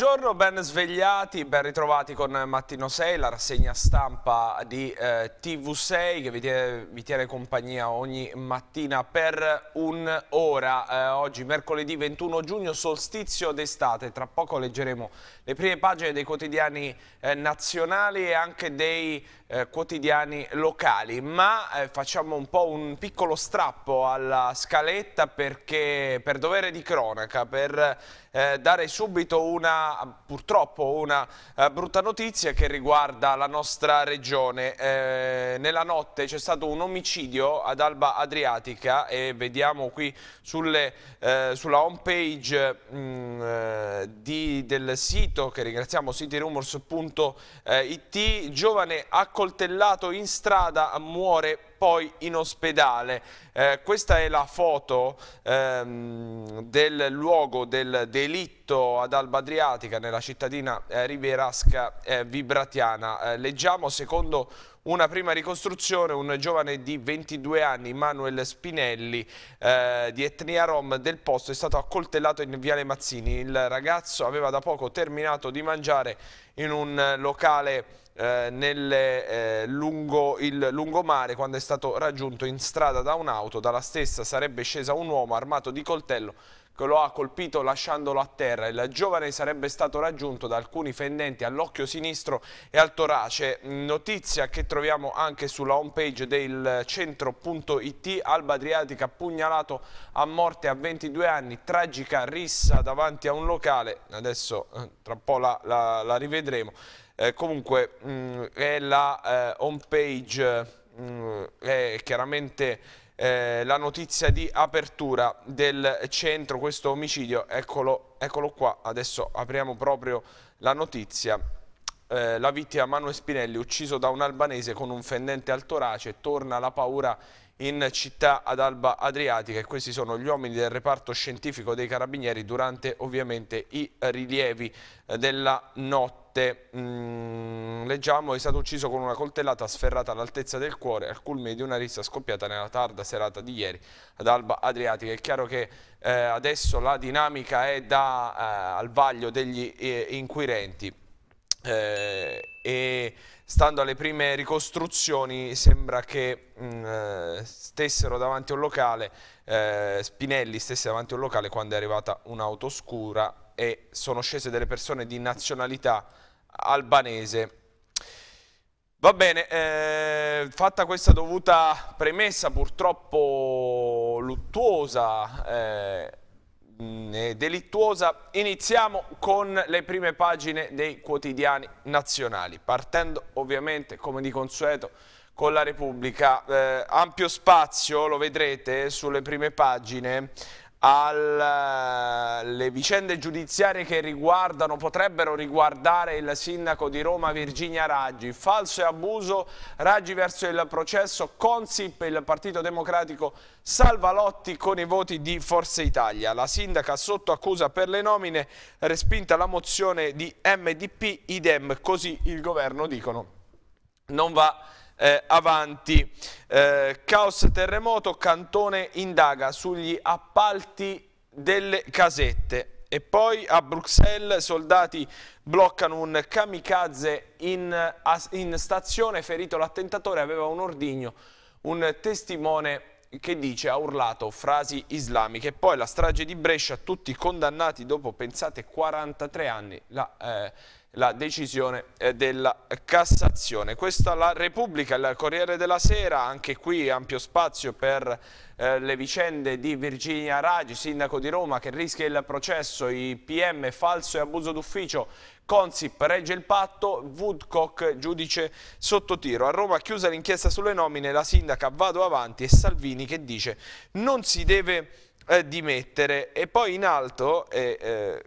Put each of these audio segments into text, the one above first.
Buongiorno, ben svegliati, ben ritrovati con Mattino 6, la rassegna stampa di eh, TV6 che vi tiene, vi tiene, compagnia ogni mattina per un'ora. Eh, oggi mercoledì 21 giugno, solstizio d'estate, tra poco leggeremo le prime pagine dei quotidiani eh, nazionali e anche dei eh, quotidiani locali, ma eh, facciamo un po' un piccolo strappo alla scaletta perché per dovere di cronaca, per eh, dare subito una, purtroppo una eh, brutta notizia che riguarda la nostra regione. Eh, nella notte c'è stato un omicidio ad Alba Adriatica e vediamo qui sulle, eh, sulla home page mm, del sito che ringraziamo citirumors.it giovane accolto accoltellato in strada, muore poi in ospedale. Eh, questa è la foto ehm, del luogo del delitto ad Alba Adriatica, nella cittadina eh, ribierasca eh, vibratiana. Eh, leggiamo, secondo una prima ricostruzione, un giovane di 22 anni, Manuel Spinelli, eh, di etnia rom del posto, è stato accoltellato in Viale Mazzini. Il ragazzo aveva da poco terminato di mangiare in un locale eh, nelle, eh, lungo il lungomare quando è stato raggiunto in strada da un'auto. Dalla stessa sarebbe scesa un uomo armato di coltello che lo ha colpito lasciandolo a terra. Il giovane sarebbe stato raggiunto da alcuni fendenti all'occhio sinistro e al torace. Notizia che troviamo anche sulla homepage del centro.it. Alba Adriatica pugnalato a morte a 22 anni, tragica rissa davanti a un locale. Adesso eh, tra un po' la, la, la rivedremo. Eh, comunque mh, mm, è la eh, homepage mh, mm, è chiaramente eh, la notizia di apertura del centro, questo omicidio, eccolo, eccolo qua, adesso apriamo proprio la notizia. Eh, la vittima Manuel Spinelli, ucciso da un albanese con un fendente al torace, torna la paura in città ad Alba Adriatica e questi sono gli uomini del reparto scientifico dei carabinieri durante ovviamente i rilievi eh, della notte. Mm, leggiamo, è stato ucciso con una coltellata sferrata all'altezza del cuore al culmine di una rissa scoppiata nella tarda serata di ieri ad Alba Adriatica. È chiaro che eh, adesso la dinamica è da, eh, al vaglio degli eh, inquirenti. Eh, e stando alle prime ricostruzioni sembra che mh, mm, eh, stessero davanti a un locale, eh, Spinelli stesse davanti a un locale quando è arrivata un'auto scura e sono scese delle persone di nazionalità albanese. Va bene, eh, fatta questa dovuta premessa purtroppo luttuosa, eh, Mm, delittuosa. Iniziamo con le prime pagine dei quotidiani nazionali, partendo ovviamente come di consueto con la Repubblica. Eh, ampio spazio, lo vedrete, sulle prime pagine alle eh, vicende giudiziarie che riguardano, potrebbero riguardare il sindaco di Roma Virginia Raggi, falso e abuso, Raggi verso il processo, Consip, il Partito Democratico Salvalotti con i voti di Forza Italia. La sindaca sotto accusa per le nomine, respinta la mozione di MDP, idem, così il governo dicono non va eh, avanti. Eh, caos terremoto, Cantone indaga sugli appalti delle casette. E poi a Bruxelles soldati bloccano un kamikaze in, in stazione, ferito l'attentatore, aveva un ordigno, un testimone che dice ha urlato frasi islamiche. E Poi la strage di Brescia, tutti condannati dopo, pensate, 43 anni. La, eh, la decisione eh, della Cassazione. Questa la Repubblica, il Corriere della Sera, anche qui ampio spazio per eh, le vicende di Virginia Raggi, sindaco di Roma, che rischia il processo, i PM falso e abuso d'ufficio, Consip regge il patto, Woodcock giudice sotto tiro. A Roma chiusa l'inchiesta sulle nomine, la sindaca vado avanti e Salvini che dice non si deve eh, dimettere. E poi in alto... Eh,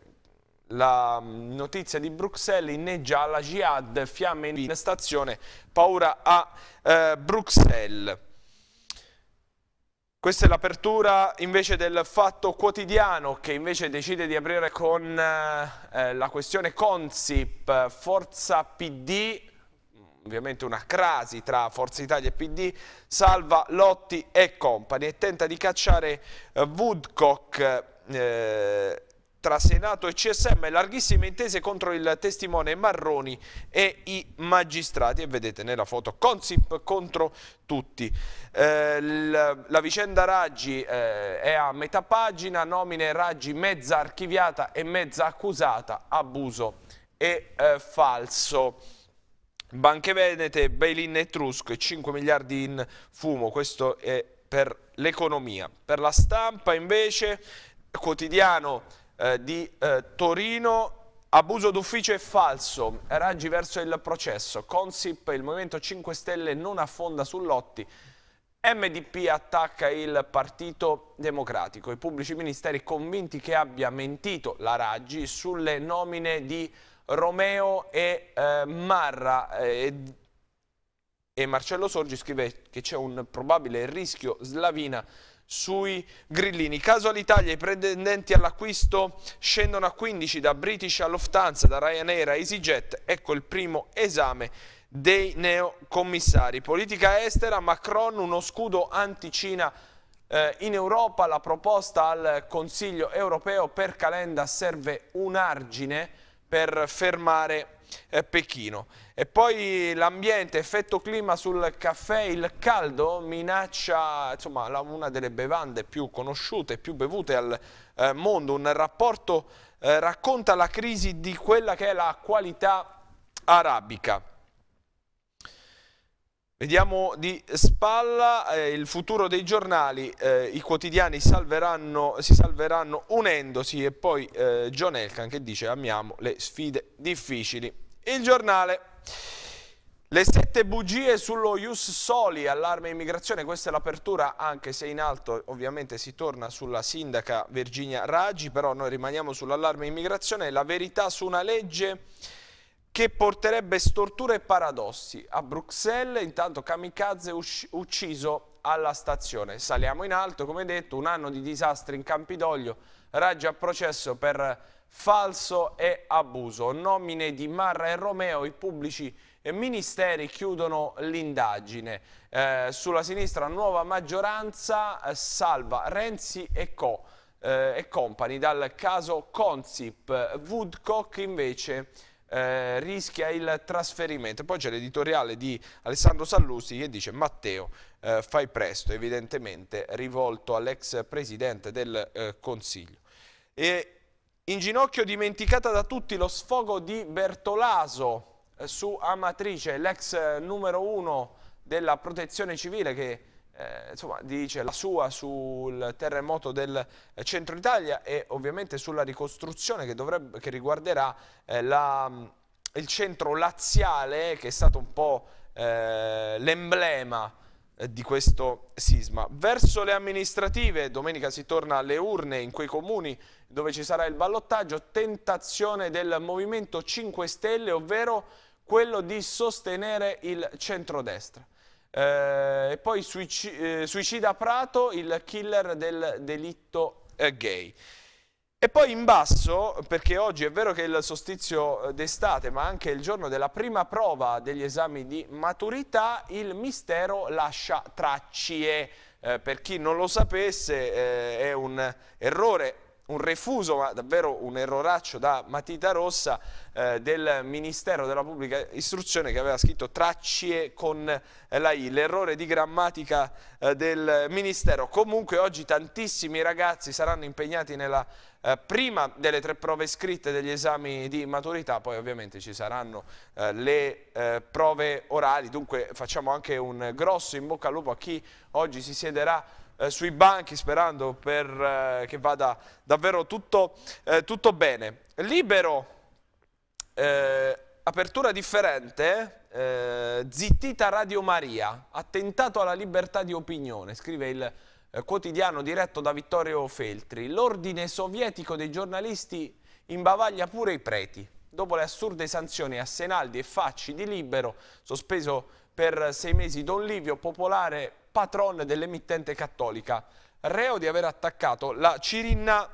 la mm, notizia di Bruxelles inneggia alla Jihad, fiamme in stazione, paura a eh, Bruxelles. Questa è l'apertura invece del Fatto Quotidiano che invece decide di aprire con eh, eh la questione Consip, Forza PD, ovviamente una crasi tra Forza Italia e PD, salva Lotti e Company e tenta di cacciare eh, Woodcock eh, tra Senato e CSM larghissime intese contro il testimone Marroni e i magistrati e vedete nella foto Consip contro tutti. Eh, la, vicenda Raggi eh, è a metà pagina, nomine Raggi mezza archiviata e mezza accusata, abuso e eh, falso. Banche Venete, bail-in etrusco e 5 miliardi in fumo, questo è per l'economia. Per la stampa invece, quotidiano eh, di eh, Torino, abuso d'ufficio è falso, raggi verso il processo, Consip, il Movimento 5 Stelle non affonda su Lotti, MDP attacca il Partito Democratico, i pubblici ministeri convinti che abbia mentito la Raggi sulle nomine di Romeo e eh, Marra eh, e Marcello Sorgi scrive che c'è un probabile rischio slavina sui grillini. Caso all'Italia, i pretendenti all'acquisto scendono a 15 da British a Lufthansa, da Ryanair a EasyJet. Ecco il primo esame dei neocommissari. Politica estera, Macron, uno scudo anti-Cina eh, in Europa, la proposta al Consiglio europeo per Calenda serve un argine per fermare Pechino. E poi l'ambiente, effetto clima sul caffè, il caldo minaccia insomma, la, una delle bevande più conosciute, più bevute al eh, mondo. Un rapporto eh, racconta la crisi di quella che è la qualità arabica. Vediamo di spalla eh, il futuro dei giornali, eh, i quotidiani salveranno, si salveranno unendosi e poi eh, John Elkan che dice amiamo le sfide difficili. Il giornale, le sette bugie sullo Ius Soli, allarme immigrazione, questa è l'apertura anche se in alto ovviamente si torna sulla sindaca Virginia Raggi, però noi rimaniamo sull'allarme immigrazione, la verità su una legge che porterebbe storture e paradossi. A Bruxelles intanto kamikaze ucciso alla stazione. Saliamo in alto, come detto, un anno di disastri in Campidoglio, raggio a processo per falso e abuso. Nomine di Marra e Romeo, i pubblici ministeri chiudono l'indagine. Eh, sulla sinistra nuova maggioranza eh, salva Renzi e Co. Eh, e Company dal caso Consip. Woodcock invece eh, rischia il trasferimento. Poi c'è l'editoriale di Alessandro Sallusti che dice Matteo eh, fai presto, evidentemente rivolto all'ex presidente del eh, Consiglio. E in ginocchio dimenticata da tutti lo sfogo di Bertolaso eh, su Amatrice, l'ex eh, numero uno della protezione civile che eh, insomma, dice la sua sul terremoto del eh, centro Italia e ovviamente sulla ricostruzione che, dovrebbe, che riguarderà eh, la, mm, il centro laziale che è stato un po' eh, l'emblema eh, di questo sisma. Verso le amministrative, domenica si torna alle urne in quei comuni dove ci sarà il ballottaggio, tentazione del Movimento 5 Stelle, ovvero quello di sostenere il centrodestra. Eh, e poi suicida, eh, suicida Prato, il killer del delitto eh, gay. E poi in basso, perché oggi è vero che è il sostizio d'estate, ma anche il giorno della prima prova degli esami di maturità, il mistero lascia tracce. Eh, per chi non lo sapesse eh, è un errore un refuso, ma davvero un erroraccio da matita rossa eh, del Ministero della Pubblica Istruzione che aveva scritto tracce con eh, la I, l'errore di grammatica eh, del Ministero. Comunque oggi tantissimi ragazzi saranno impegnati nella eh, prima delle tre prove scritte degli esami di maturità, poi ovviamente ci saranno eh, le eh, prove orali, dunque facciamo anche un grosso in bocca al lupo a chi oggi si siederà eh, sui banchi sperando per, eh, che vada davvero tutto, eh, tutto bene. Libero, eh, apertura differente, eh, zittita Radio Maria, attentato alla libertà di opinione, scrive il eh, quotidiano diretto da Vittorio Feltri. L'ordine sovietico dei giornalisti imbavaglia pure i preti. Dopo le assurde sanzioni a Senaldi e Facci di Libero, sospeso per sei mesi Don Livio, Popolare patron dell'emittente cattolica, reo di aver attaccato la Cirinna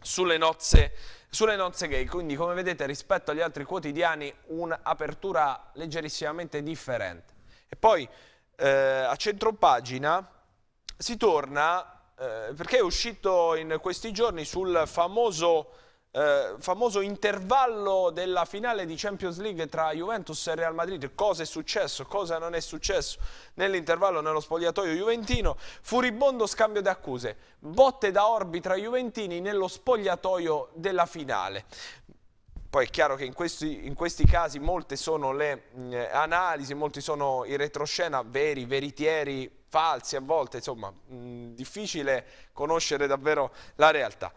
sulle nozze, sulle nozze gay. Quindi, come vedete, rispetto agli altri quotidiani, un'apertura leggerissimamente differente. E poi, eh, a centropagina, si torna, eh, perché è uscito in questi giorni sul famoso eh, famoso intervallo della finale di Champions League tra Juventus e Real Madrid, cosa è successo, cosa non è successo nell'intervallo nello spogliatoio juventino, furibondo scambio di accuse, botte da orbi tra juventini nello spogliatoio della finale. Poi è chiaro che in questi, in questi casi molte sono le mh, eh, analisi, molti sono i retroscena veri, veritieri, falsi a volte, insomma, mh, difficile conoscere davvero la realtà.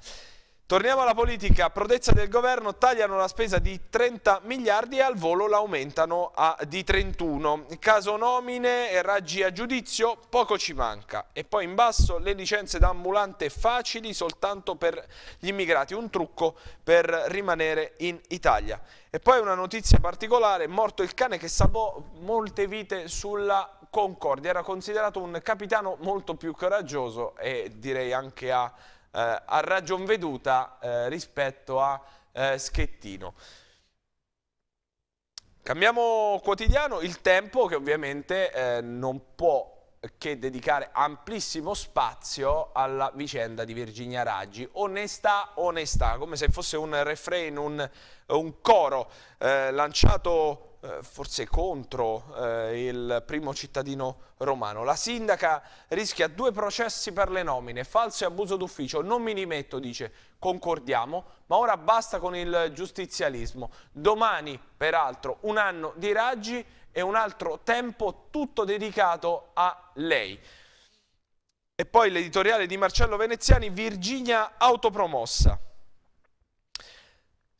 Torniamo alla politica, prodezza del governo, tagliano la spesa di 30 miliardi e al volo l'aumentano di 31. Caso nomine, raggi a giudizio, poco ci manca. E poi in basso le licenze da ambulante facili soltanto per gli immigrati, un trucco per rimanere in Italia. E poi una notizia particolare, morto il cane che salvò molte vite sulla Concordia, era considerato un capitano molto più coraggioso e direi anche a eh, a ragion veduta eh, rispetto a eh, Schettino. Cambiamo quotidiano, il tempo che ovviamente eh, non può che dedicare amplissimo spazio alla vicenda di Virginia Raggi. Onestà, onestà, come se fosse un refrain, un, un coro eh, lanciato eh, forse contro eh, il primo cittadino romano. La sindaca rischia due processi per le nomine, falso e abuso d'ufficio. Non mi dimetto, dice, concordiamo, ma ora basta con il giustizialismo. Domani, peraltro, un anno di raggi e un altro tempo tutto dedicato a lei. E poi l'editoriale di Marcello Veneziani, Virginia autopromossa.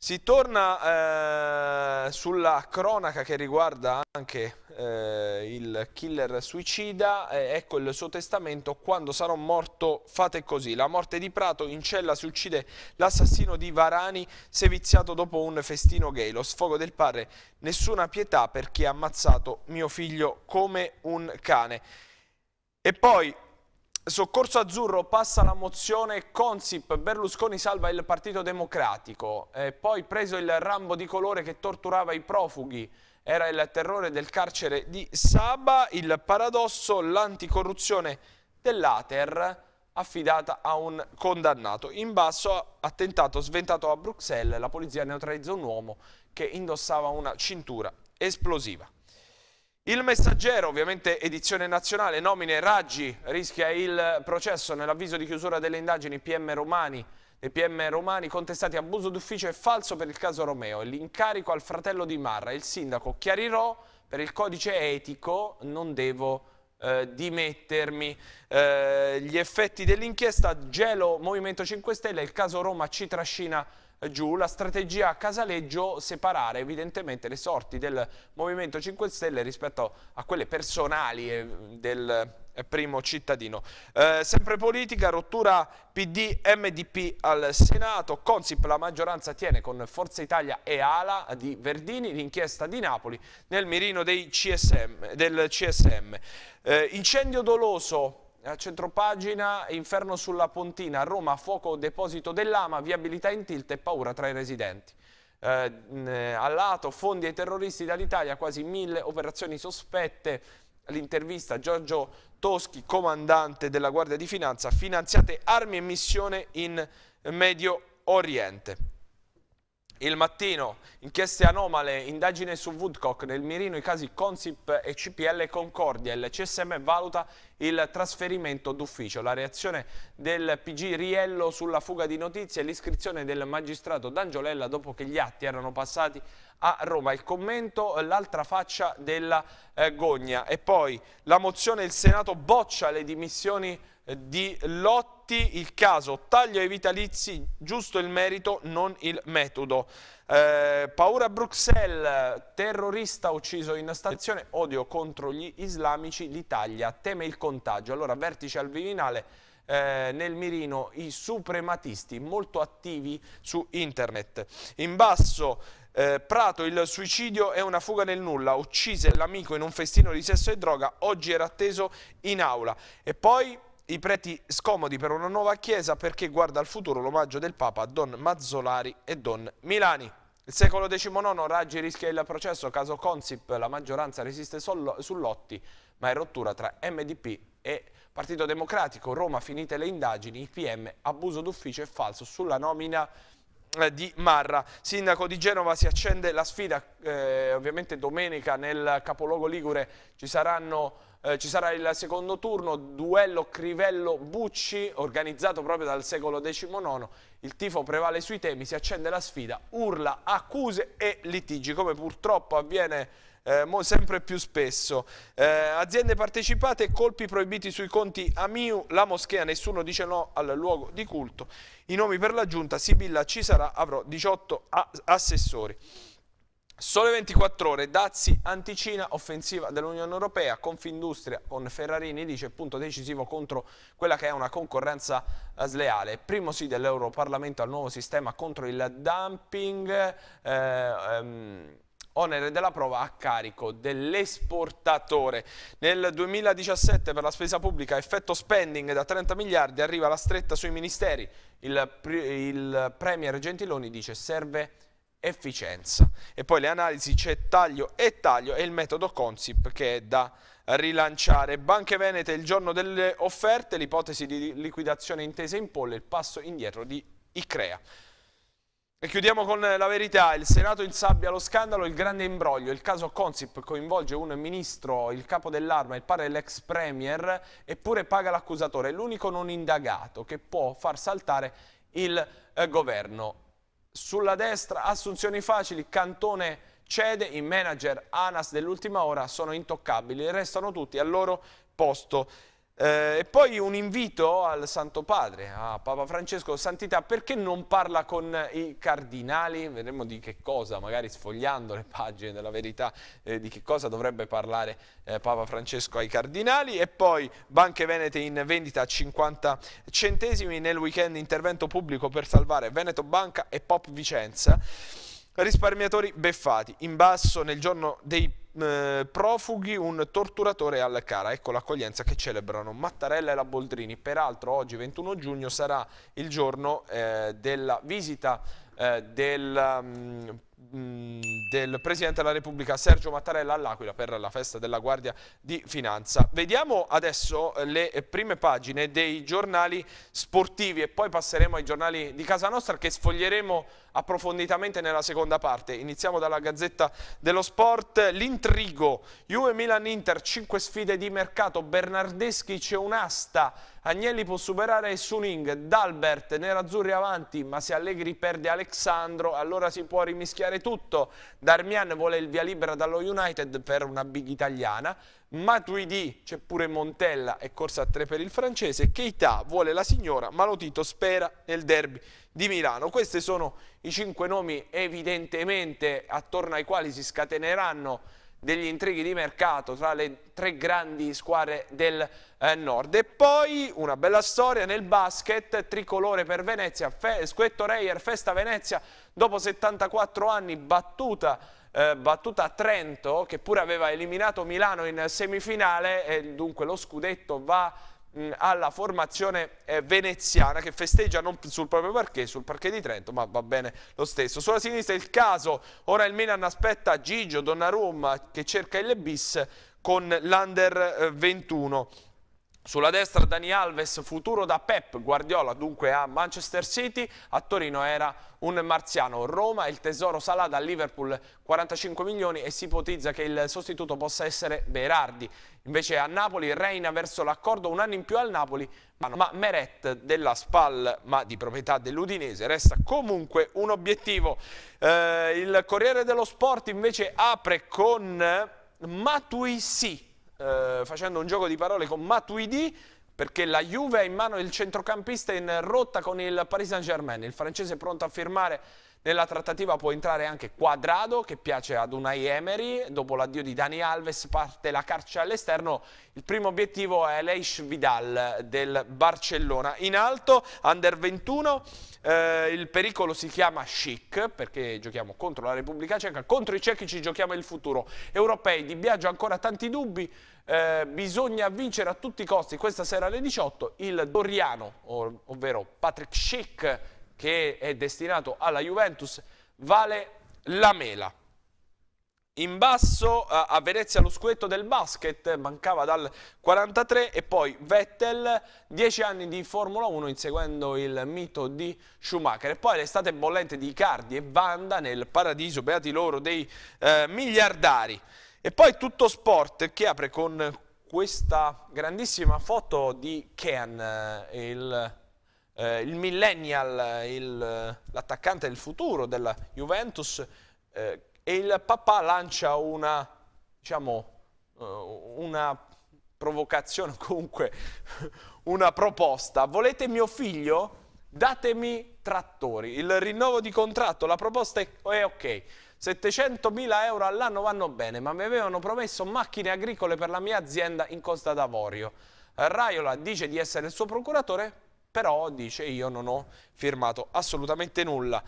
Si torna eh, sulla cronaca che riguarda anche eh, il killer suicida, eh, ecco il suo testamento, quando sarò morto fate così. La morte di Prato in cella si uccide l'assassino di Varani, seviziato dopo un festino gay. Lo sfogo del padre, nessuna pietà per chi ha ammazzato mio figlio come un cane. E poi Soccorso Azzurro passa la mozione Consip, Berlusconi salva il Partito Democratico, e poi preso il rambo di colore che torturava i profughi, era il terrore del carcere di Saba, il paradosso, l'anticorruzione dell'Ater affidata a un condannato. In basso, attentato sventato a Bruxelles, la polizia neutralizza un uomo che indossava una cintura esplosiva. Il messaggero, ovviamente edizione nazionale, nomine Raggi, rischia il processo nell'avviso di chiusura delle indagini PM Romani, dei PM Romani contestati abuso d'ufficio e falso per il caso Romeo l'incarico al fratello di Marra, il sindaco Chiarirò per il codice etico non devo eh, dimettermi. Eh, gli effetti dell'inchiesta, gelo Movimento 5 Stelle, il caso Roma ci trascina giù la strategia a Casaleggio separare evidentemente le sorti del Movimento 5 Stelle rispetto a quelle personali eh, del eh, primo cittadino. Eh, sempre politica, rottura PD-MDP al Senato, Consip la maggioranza tiene con Forza Italia e Ala di Verdini, l'inchiesta di Napoli nel mirino CSM, del CSM. Eh, incendio doloso a centropagina, inferno sulla Pontina, Roma, fuoco deposito dell'ama, viabilità in tilt e paura tra i residenti. Eh, a lato, fondi ai terroristi dall'Italia, quasi mille operazioni sospette. L'intervista Giorgio Toschi, comandante della Guardia di Finanza, finanziate armi e missione in Medio Oriente. Il mattino, inchieste anomale, indagine su Woodcock, nel mirino i casi Consip e CPL Concordia. Il CSM valuta il trasferimento d'ufficio. La reazione del PG Riello sulla fuga di notizie e l'iscrizione del magistrato D'Angiolella dopo che gli atti erano passati a Roma. Il commento, l'altra faccia della eh, gogna. E poi la mozione, il Senato boccia le dimissioni eh, di Lotti il caso taglio ai vitalizi, giusto il merito, non il metodo. Eh, paura Bruxelles, terrorista ucciso in stazione, odio contro gli islamici, l'Italia teme il contagio. Allora, vertice al Vivinale, eh, nel mirino i suprematisti molto attivi su internet. In basso eh, Prato, il suicidio è una fuga nel nulla, uccise l'amico in un festino di sesso e droga, oggi era atteso in aula. E poi i preti scomodi per una nuova chiesa perché guarda al futuro l'omaggio del Papa a Don Mazzolari e Don Milani. Il secolo XIX, Raggi rischia il processo, caso Consip, la maggioranza resiste sull'otti, ma è rottura tra MDP e Partito Democratico. Roma, finite le indagini, IPM, abuso d'ufficio e falso sulla nomina eh, di Marra. Sindaco di Genova si accende la sfida, eh, ovviamente domenica nel capoluogo Ligure ci, saranno, eh, ci sarà il secondo turno, duello Crivello-Bucci organizzato proprio dal secolo XIX, il tifo prevale sui temi, si accende la sfida, urla, accuse e litigi come purtroppo avviene eh, sempre più spesso. Eh, aziende partecipate, colpi proibiti sui conti Amiu, la moschea, nessuno dice no al luogo di culto. I nomi per la giunta, Sibilla ci sarà, avrò 18 assessori. Sole 24 ore, Dazi anticina, offensiva dell'Unione Europea, Confindustria con Ferrarini dice punto decisivo contro quella che è una concorrenza eh, sleale. Primo sì dell'Europarlamento al nuovo sistema contro il dumping. Eh, ehm, onere della prova a carico dell'esportatore. Nel 2017 per la spesa pubblica effetto spending da 30 miliardi arriva la stretta sui ministeri. Il, il Premier Gentiloni dice serve efficienza. E poi le analisi c'è taglio e taglio e il metodo Consip che è da rilanciare. Banche Venete il giorno delle offerte, l'ipotesi di liquidazione intesa in polle, il passo indietro di Icrea. E chiudiamo con la verità, il Senato insabbia lo scandalo, il grande imbroglio, il caso Consip coinvolge un ministro, il capo dell'arma, il padre dell'ex premier, eppure paga l'accusatore, l'unico non indagato che può far saltare il eh, governo. Sulla destra assunzioni facili, Cantone cede, i manager ANAS dell'ultima ora sono intoccabili, restano tutti al loro posto eh, e poi un invito al Santo Padre, a Papa Francesco, Santità, perché non parla con i cardinali? Vedremo di che cosa, magari sfogliando le pagine della verità, eh, di che cosa dovrebbe parlare eh, Papa Francesco ai cardinali. E poi Banche Venete in vendita a 50 centesimi nel weekend intervento pubblico per salvare Veneto Banca e Pop Vicenza. Risparmiatori beffati, in basso nel giorno dei eh, profughi un torturatore al Cara. Ecco l'accoglienza che celebrano Mattarella e la Boldrini. Peraltro oggi 21 giugno sarà il giorno eh, della visita eh, del um, Mm, del Presidente della Repubblica Sergio Mattarella all'Aquila per la festa della Guardia di Finanza. Vediamo adesso eh, le eh, prime pagine dei giornali sportivi e poi passeremo ai giornali di casa nostra che sfoglieremo approfonditamente nella seconda parte. Iniziamo dalla Gazzetta dello Sport, l'intrigo, Juve Milan Inter, 5 sfide di mercato, Bernardeschi c'è un'asta Agnelli può superare Suning, Dalbert, Nerazzurri avanti, ma se Allegri perde Alexandro allora si può rimischiare tutto. Darmian vuole il via libera dallo United per una big italiana. Matuidi, c'è pure Montella e corsa a tre per il francese, Keita vuole la signora, ma Malotito spera nel derby di Milano. Questi sono i cinque nomi evidentemente attorno ai quali si scateneranno degli intrighi di mercato tra le tre grandi squadre del eh, nord. E poi una bella storia nel basket, tricolore per Venezia, Fe, Squetto Reyer, Festa Venezia, dopo 74 anni battuta eh, battuta a Trento che pure aveva eliminato Milano in semifinale e dunque lo scudetto va mh, mm, alla formazione eh, veneziana che festeggia non sul proprio parquet, sul parquet di Trento, ma va bene lo stesso. Sulla sinistra il caso, ora il Milan aspetta Gigio Donnarumma che cerca il bis con l'Under 21. Eh, sulla destra Dani Alves, futuro da Pep Guardiola, dunque a Manchester City, a Torino era un marziano. Roma, il tesoro Salà da Liverpool 45 milioni e si ipotizza che il sostituto possa essere Berardi. Invece a Napoli Reina verso l'accordo un anno in più al Napoli, ma Meret della Spal, ma di proprietà dell'Udinese, resta comunque un obiettivo. Eh, il Corriere dello Sport invece apre con Matuisi eh, facendo un gioco di parole con Matuidi perché la Juve ha in mano il centrocampista in rotta con il Paris Saint-Germain. Il francese è pronto a firmare nella trattativa può entrare anche Quadrado che piace ad Unai Emery, dopo l'addio di Dani Alves parte la carcia all'esterno, il primo obiettivo è Leish Vidal del Barcellona. In alto, Under 21, eh, il pericolo si chiama chic perché giochiamo contro la Repubblica Ceca, contro i cechi ci giochiamo il futuro. Europei di Biagio ancora tanti dubbi, eh, bisogna vincere a tutti i costi questa sera alle 18 il Doriano, ovvero Patrick Chic che è destinato alla Juventus, vale la mela in basso a Venezia lo squetto del basket, mancava dal 43 e poi Vettel, 10 anni di Formula 1 inseguendo il mito di Schumacher e poi l'estate bollente di Icardi e Vanda nel paradiso, beati loro, dei eh, miliardari. E poi tutto sport che apre con questa grandissima foto di Kean, eh, il eh, il millennial, l'attaccante del futuro della Juventus, eh, e il papà lancia una, diciamo, eh, una provocazione, comunque una proposta. Volete mio figlio? Datemi trattori. Il rinnovo di contratto, la proposta è, è ok. 700.000 euro all'anno vanno bene, ma mi avevano promesso macchine agricole per la mia azienda in Costa d'Avorio. Raiola dice di essere il suo procuratore, però dice io non ho firmato assolutamente nulla.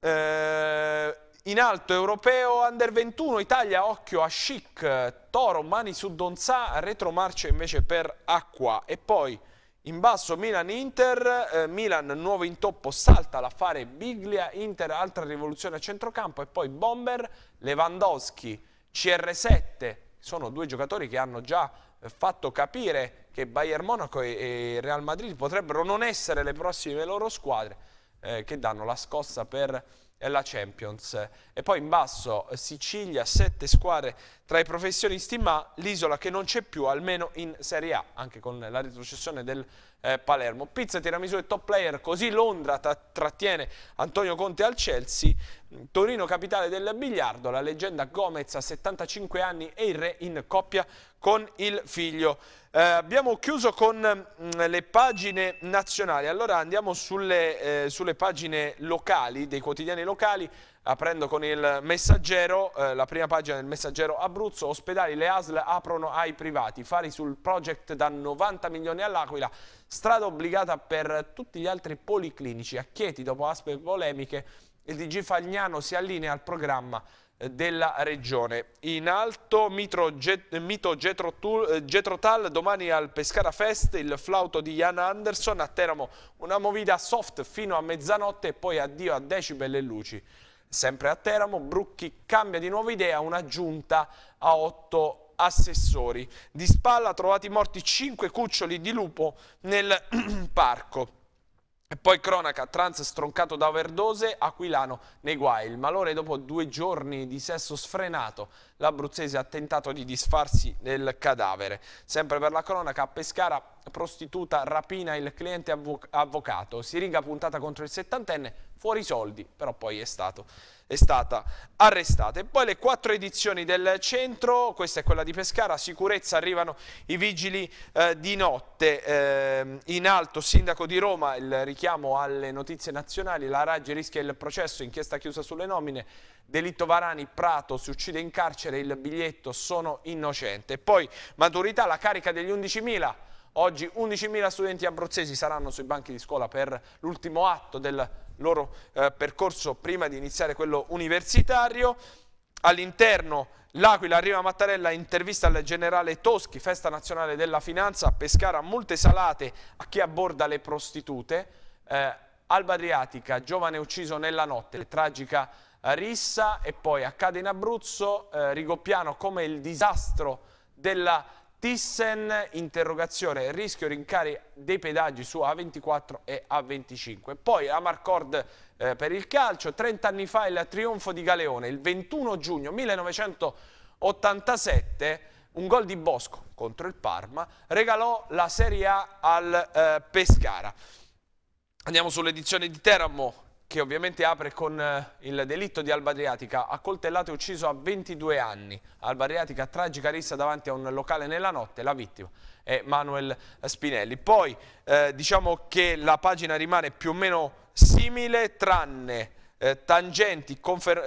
Eh, in alto europeo under 21 Italia, occhio a Chic, Toro, mani su Donzà, retromarcia invece per Acqua e poi in basso Milan-Inter, eh, Milan nuovo intoppo, salta l'affare Biglia, Inter altra rivoluzione a centrocampo e poi Bomber, Lewandowski, CR7, sono due giocatori che hanno già eh, fatto capire che Bayern Monaco e, Real Madrid potrebbero non essere le prossime loro squadre eh, che danno la scossa per la Champions. E poi in basso eh, Sicilia, sette squadre tra i professionisti, ma l'isola che non c'è più, almeno in Serie A, anche con la retrocessione del eh, Palermo. Pizza, tiramisù e top player, così Londra trattiene Antonio Conte al Chelsea, Torino capitale del biliardo, la leggenda Gomez a 75 anni e il re in coppia con il figlio. Eh, abbiamo chiuso con mh, mm, le pagine nazionali, allora andiamo sulle, eh, sulle pagine locali, dei quotidiani locali, aprendo con il messaggero, eh, la prima pagina del messaggero Abruzzo, ospedali le ASL aprono ai privati, fari sul project da 90 milioni all'Aquila, strada obbligata per tutti gli altri policlinici, a Chieti dopo aspe polemiche, il DG Fagnano si allinea al programma eh, della regione. In alto Mitro, Get, Mito Getrotul, eh, Getrotal, domani al Pescara Fest, il flauto di Jan Anderson, a Teramo una movida soft fino a mezzanotte e poi addio a decibel e luci. Sempre a Teramo, Brucchi cambia di nuovo idea, una giunta a otto assessori. Di spalla trovati morti cinque cuccioli di lupo nel parco. E poi cronaca, trans stroncato da overdose, Aquilano nei guai. Il malore dopo due giorni di sesso sfrenato, l'abruzzese ha tentato di disfarsi del cadavere. Sempre per la cronaca, a Pescara, prostituta rapina il cliente avvocato. Siringa puntata contro il settantenne, fuori soldi, però poi è stato è stata arrestata. E poi le quattro edizioni del centro, questa è quella di Pescara, sicurezza arrivano i vigili eh, di notte. Eh, in alto, sindaco di Roma, il richiamo alle notizie nazionali, la Raggi rischia il processo, inchiesta chiusa sulle nomine, delitto Varani, Prato si uccide in carcere, il biglietto sono innocente. poi maturità, la carica degli 11.000 Oggi 11.000 studenti abruzzesi saranno sui banchi di scuola per l'ultimo atto del loro eh, percorso prima di iniziare quello universitario. All'interno L'Aquila arriva Mattarella, intervista al generale Toschi, festa nazionale della finanza, a Pescara, multe salate a chi abborda le prostitute. Eh, Alba Adriatica, giovane ucciso nella notte, tragica eh, rissa e poi accade in Abruzzo, eh, Rigoppiano come il disastro della Thyssen, interrogazione, rischio rincari dei pedaggi su A24 e A25. Poi Amarcord eh, per il calcio, 30 anni fa il trionfo di Galeone, il 21 giugno 1987 un gol di Bosco contro il Parma regalò la Serie A al eh, Pescara. Andiamo sull'edizione di Teramo, che ovviamente apre con eh, il delitto di Alba Adriatica, accoltellato e ucciso a 22 anni. Alba Adriatica, tragica rissa davanti a un locale nella notte, la vittima è Manuel Spinelli. Poi eh, diciamo che la pagina rimane più o meno simile, tranne eh, tangenti,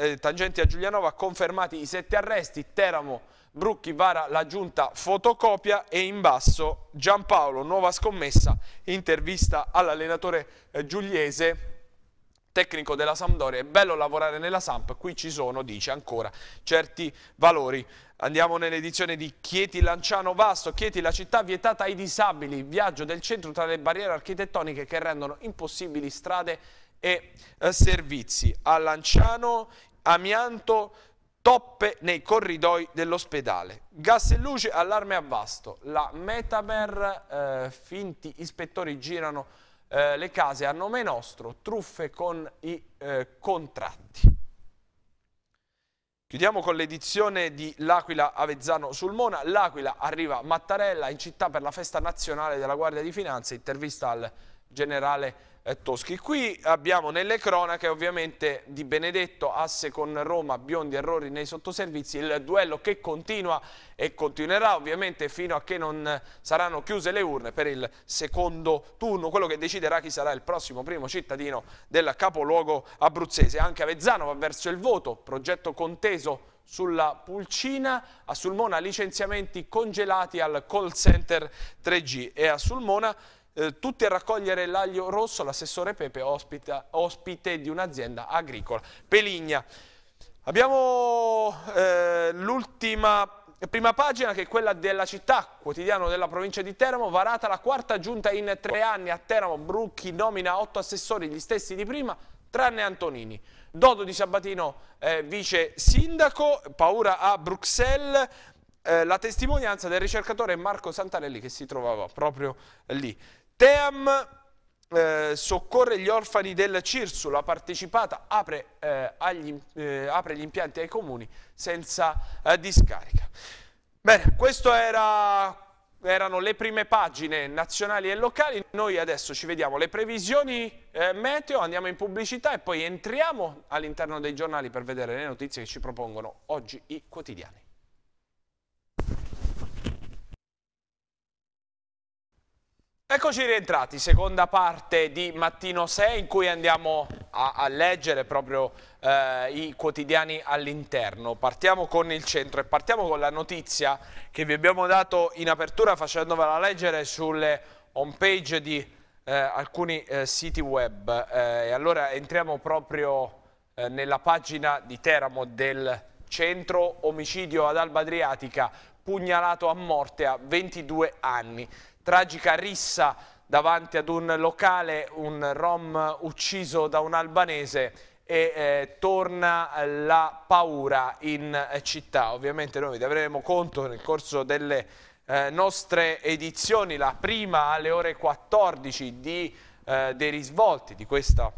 eh, tangenti, a Giulianova, confermati i sette arresti, Teramo, Brucchi, Vara, la giunta fotocopia e in basso Giampaolo, nuova scommessa, intervista all'allenatore eh, giuliese tecnico della Sampdoria, è bello lavorare nella Samp, qui ci sono, dice ancora, certi valori. Andiamo nell'edizione di Chieti Lanciano Vasto, Chieti la città vietata ai disabili, viaggio del centro tra le barriere architettoniche che rendono impossibili strade e eh, servizi. A Lanciano, amianto, toppe nei corridoi dell'ospedale. Gas e luce, allarme a Vasto. La Metamer, eh, finti ispettori girano eh, le case a nome nostro, truffe con i eh, contratti. Chiudiamo con l'edizione di L'Aquila Avezzano sul Mona. L'Aquila arriva a Mattarella in città per la festa nazionale della Guardia di Finanza, intervista al generale Toschi. Qui abbiamo nelle cronache ovviamente di Benedetto, asse con Roma, biondi errori nei sottoservizi, il duello che continua e continuerà ovviamente fino a che non saranno chiuse le urne per il secondo turno, quello che deciderà chi sarà il prossimo primo cittadino del capoluogo abruzzese. Anche Avezzano va verso il voto, progetto conteso sulla Pulcina, a Sulmona licenziamenti congelati al call center 3G e a Sulmona eh, tutti a raccogliere l'aglio rosso, l'assessore Pepe ospita, ospite di un'azienda agricola, Peligna. Abbiamo eh, l'ultima prima pagina che è quella della città, quotidiano della provincia di Teramo, varata la quarta giunta in tre anni a Teramo, Brucchi nomina otto assessori, gli stessi di prima, tranne Antonini. Dodo di Sabatino eh, vice sindaco, paura a Bruxelles, eh, la testimonianza del ricercatore Marco Santarelli che si trovava proprio lì. Team eh, soccorre gli orfani del Cirsula, partecipata, apre, eh, agli, eh, apre, gli impianti ai comuni senza eh, discarica. Bene, queste era, erano le prime pagine nazionali e locali, noi adesso ci vediamo le previsioni eh, meteo, andiamo in pubblicità e poi entriamo all'interno dei giornali per vedere le notizie che ci propongono oggi i quotidiani. Eccoci rientrati, seconda parte di Mattino 6 in cui andiamo a, a leggere proprio eh, i quotidiani all'interno. Partiamo con il centro e partiamo con la notizia che vi abbiamo dato in apertura facendovela leggere sulle homepage di eh, alcuni eh, siti web. Eh, e allora entriamo proprio eh, nella pagina di Teramo del centro omicidio ad Alba Adriatica pugnalato a morte a 22 anni. Tragica rissa davanti ad un locale, un rom ucciso da un albanese e eh, torna la paura in città. Ovviamente noi vi avremo conto nel corso delle eh, nostre edizioni, la prima alle ore 14 di, eh, dei risvolti di, questa,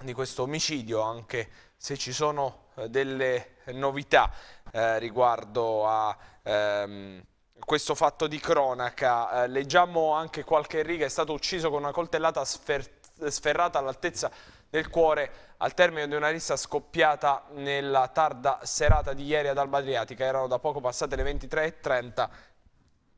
di, questo omicidio, anche se ci sono eh, delle novità eh, riguardo a ehm, questo fatto di cronaca. Eh, leggiamo anche qualche riga, è stato ucciso con una coltellata sfer sferrata all'altezza del cuore al termine di una rissa scoppiata nella tarda serata di ieri ad Alba Adriatica. Erano da poco passate le 23.30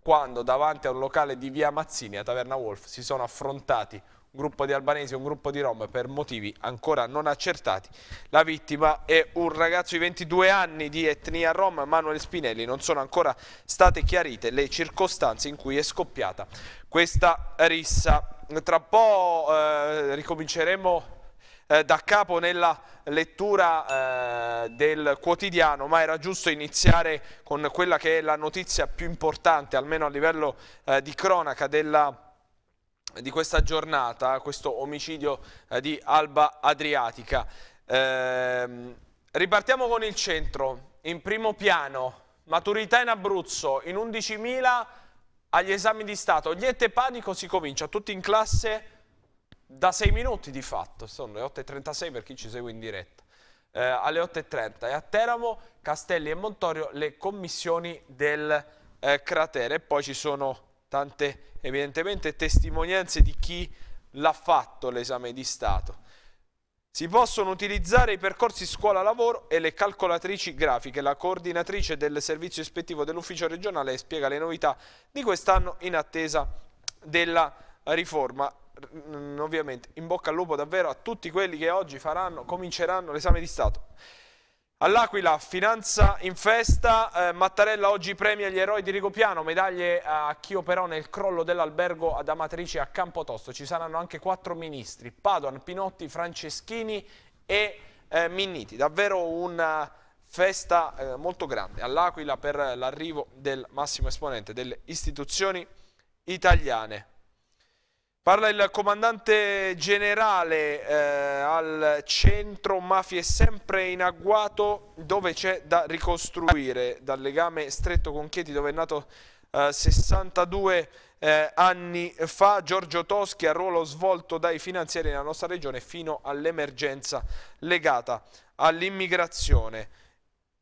quando davanti a un locale di via Mazzini a Taverna Wolf si sono affrontati un gruppo di albanesi e un gruppo di rom per motivi ancora non accertati. La vittima è un ragazzo di 22 anni di etnia rom, Manuel Spinelli. Non sono ancora state chiarite le circostanze in cui è scoppiata questa rissa. Tra po' eh, ricominceremo eh, da capo nella lettura eh, del quotidiano, ma era giusto iniziare con quella che è la notizia più importante, almeno a livello eh, di cronaca, della di questa giornata, questo omicidio eh, di Alba Adriatica. Eh, ripartiamo con il centro, in primo piano, maturità in Abruzzo, in 11.000 agli esami di Stato. Niente panico, si comincia, tutti in classe da 6 minuti di fatto, sono le 8.36 per chi ci segue in diretta, eh, alle 8.30 e a Teramo, Castelli e Montorio le commissioni del eh, cratere e poi ci sono tante evidentemente testimonianze di chi l'ha fatto l'esame di Stato. Si possono utilizzare i percorsi scuola-lavoro e le calcolatrici grafiche. La coordinatrice del servizio ispettivo dell'ufficio regionale spiega le novità di quest'anno in attesa della riforma. Mm, ovviamente in bocca al lupo davvero a tutti quelli che oggi faranno, cominceranno l'esame di Stato. All'Aquila, finanza in festa, eh, Mattarella oggi premia gli eroi di Rigopiano, medaglie a chi operò nel crollo dell'albergo ad Amatrice a Campotosto. Ci saranno anche quattro ministri, Padoan, Pinotti, Franceschini e eh, Minniti. Davvero una festa eh, molto grande all'Aquila per l'arrivo del massimo esponente delle istituzioni italiane. Parla il comandante generale eh, al centro mafie sempre in agguato dove c'è da ricostruire dal legame stretto con Chieti dove è nato eh, 62 eh, anni fa Giorgio Toschi al ruolo svolto dai finanzieri nella nostra regione fino all'emergenza legata all'immigrazione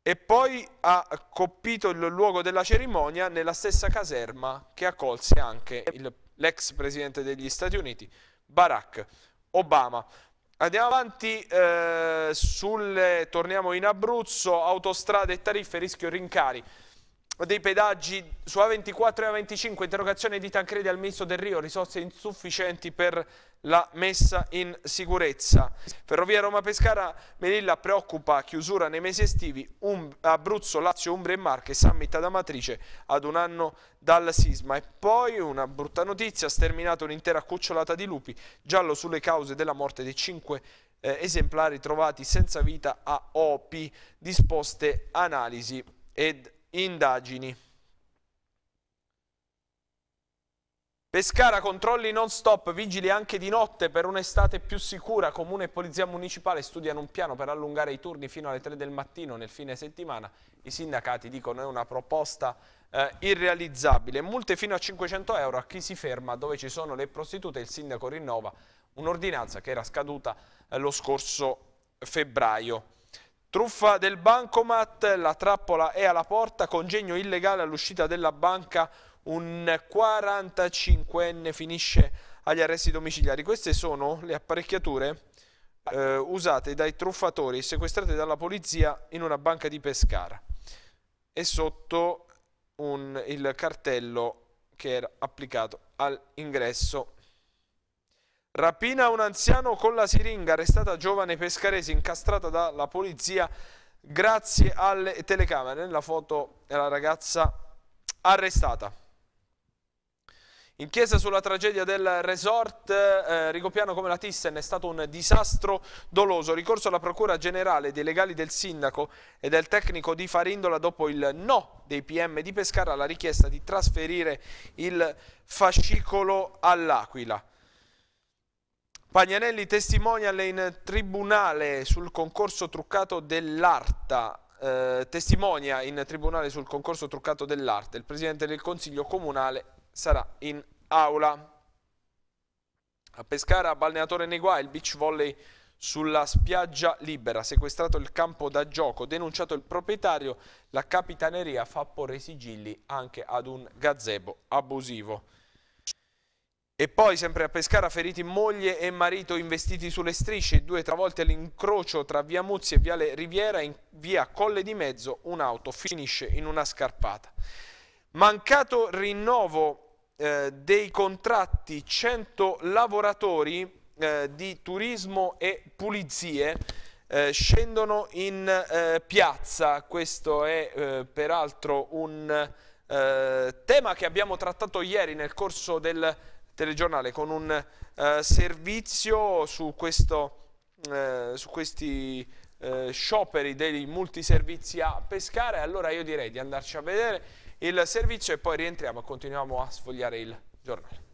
e poi ha coppito il luogo della cerimonia nella stessa caserma che accolse anche il l'ex presidente degli Stati Uniti, Barack Obama. Andiamo avanti, eh, sulle, torniamo in Abruzzo, autostrade e tariffe, rischio rincari dei pedaggi su A24 e A25, interrogazione di Tancredi al Ministro del Rio, risorse insufficienti per la messa in sicurezza. Ferrovia Roma-Pescara, Melilla preoccupa chiusura nei mesi estivi, um, Abruzzo, Lazio, Umbria e Marche, summit ad Amatrice ad un anno dal sisma. E poi una brutta notizia, sterminato un'intera cucciolata di lupi, giallo sulle cause della morte dei cinque eh, esemplari trovati senza vita a OP, disposte analisi ed Indagini. Pescara controlli non stop, vigili anche di notte per un'estate più sicura. Comune e Polizia Municipale studiano un piano per allungare i turni fino alle 3 del mattino nel fine settimana. I sindacati dicono è una proposta eh, irrealizzabile. Multe fino a 500 euro a chi si ferma dove ci sono le prostitute. Il sindaco rinnova un'ordinanza che era scaduta eh, lo scorso febbraio. Truffa del bancomat, la trappola è alla porta, congegno illegale all'uscita della banca, un 45enne finisce agli arresti domiciliari. Queste sono le apparecchiature eh, usate dai truffatori sequestrate dalla polizia in una banca di Pescara. E sotto un, il cartello che era applicato all'ingresso Rapina un anziano con la siringa, arrestata giovane pescarese incastrata dalla polizia grazie alle telecamere. Nella foto è la ragazza arrestata. In chiesa sulla tragedia del resort eh, Rigopiano come la Thyssen è stato un disastro doloso. Ricorso alla Procura Generale dei legali del sindaco e del tecnico di Farindola dopo il no dei PM di Pescara alla richiesta di trasferire il fascicolo all'Aquila. Pagnanelli testimonial in tribunale sul concorso truccato dell'Arta. Eh, testimonia in tribunale sul concorso truccato dell'arte. Il presidente del consiglio comunale sarà in aula. A Pescara, balneatore nei guai, il beach volley sulla spiaggia libera, sequestrato il campo da gioco, denunciato il proprietario, la capitaneria fa porre i sigilli anche ad un gazebo abusivo. E poi, sempre a Pescara, feriti moglie e marito investiti sulle strisce, due travolte all'incrocio tra via Muzzi e viale Riviera, in via Colle di Mezzo, un'auto finisce in una scarpata. Mancato rinnovo eh, dei contratti 100 lavoratori eh, di turismo e pulizie eh, scendono in eh, piazza, questo è eh, peraltro un eh, tema che abbiamo trattato ieri nel corso del telegiornale con un eh, servizio su, questo, eh, su questi eh, scioperi dei multiservizi a pescare, allora io direi di andarci a vedere il servizio e poi rientriamo e continuiamo a sfogliare il giornale.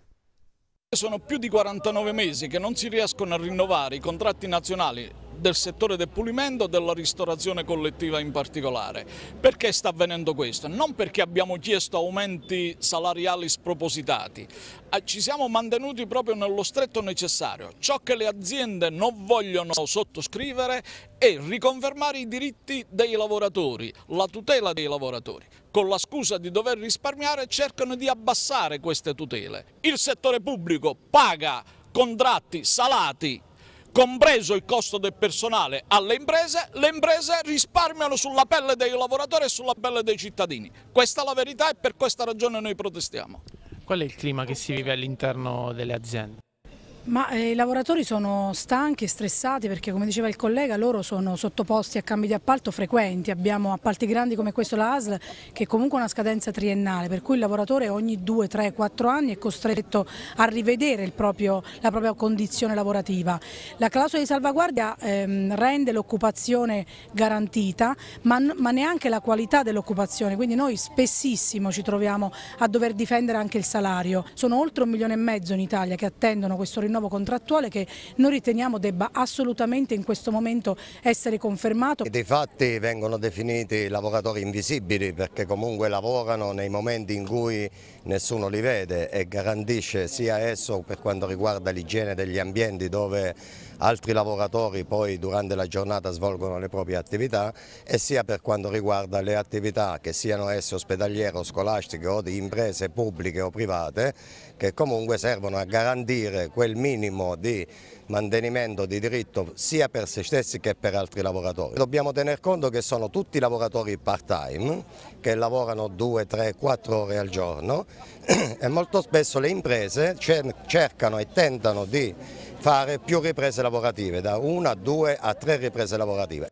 Sono più di 49 mesi che non si riescono a rinnovare i contratti nazionali del settore del pulimento e della ristorazione collettiva in particolare. Perché sta avvenendo questo? Non perché abbiamo chiesto aumenti salariali spropositati, ah, ci siamo mantenuti proprio nello stretto necessario. Ciò che le aziende non vogliono sottoscrivere è riconfermare i diritti dei lavoratori, la tutela dei lavoratori con la scusa di dover risparmiare cercano di abbassare queste tutele. Il settore pubblico paga contratti salati compreso il costo del personale alle imprese, le imprese risparmiano sulla pelle dei lavoratori e sulla pelle dei cittadini. Questa è la verità e per questa ragione noi protestiamo. Qual è il clima che si vive all'interno delle aziende? Ma eh, i lavoratori sono stanchi, e stressati perché come diceva il collega loro sono sottoposti a cambi di appalto frequenti, abbiamo appalti grandi come questo la ASL che è comunque una scadenza triennale per cui il lavoratore ogni 2, 3, 4 anni è costretto a rivedere proprio, la propria condizione lavorativa. La clausola di salvaguardia ehm, rende l'occupazione garantita ma, ma neanche la qualità dell'occupazione, quindi noi spessissimo ci troviamo a dover difendere anche il salario. Sono oltre un milione e mezzo in Italia che attendono questo rinnovo rinnovo contrattuale che noi riteniamo debba assolutamente in questo momento essere confermato. E dei fatti vengono definiti lavoratori invisibili perché comunque lavorano nei momenti in cui nessuno li vede e garantisce sia esso per quanto riguarda l'igiene degli ambienti dove altri lavoratori poi durante la giornata svolgono le proprie attività e sia per quanto riguarda le attività che siano esse ospedaliere o scolastiche o di imprese pubbliche o private che comunque servono a garantire quel minimo di mantenimento di diritto sia per se stessi che per altri lavoratori. Dobbiamo tener conto che sono tutti lavoratori part time che lavorano 2, 3, 4 ore al giorno e molto spesso le imprese cercano e tentano di fare più riprese lavorative, da una, due a tre riprese lavorative.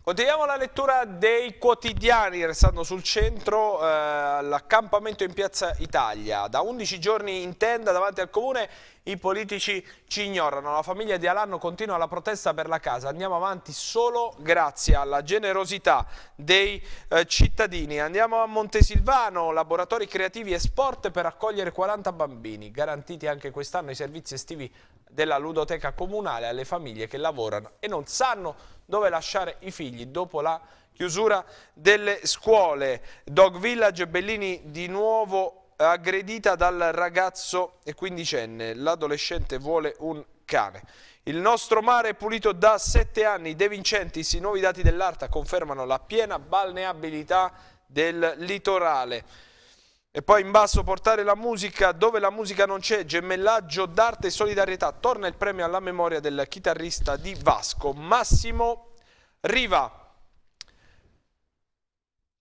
Continuiamo la lettura dei quotidiani, restando sul centro, eh, l'accampamento in Piazza Italia. Da 11 giorni in tenda davanti al comune i politici ci ignorano. La famiglia di Alanno continua la protesta per la casa. Andiamo avanti solo grazie alla generosità dei eh, cittadini. Andiamo a Montesilvano, laboratori creativi e sport per accogliere 40 bambini. Garantiti anche quest'anno i servizi estivi della ludoteca comunale alle famiglie che lavorano e non sanno dove lasciare i figli dopo la chiusura delle scuole. Dog Village Bellini di nuovo aggredita dal ragazzo e quindicenne, l'adolescente vuole un cane. Il nostro mare è pulito da sette anni, De Vincenti, i nuovi dati dell'ARTA confermano la piena balneabilità del litorale. E poi in basso portare la musica dove la musica non c'è, gemellaggio d'arte e solidarietà. Torna il premio alla memoria del chitarrista di Vasco, Massimo Riva.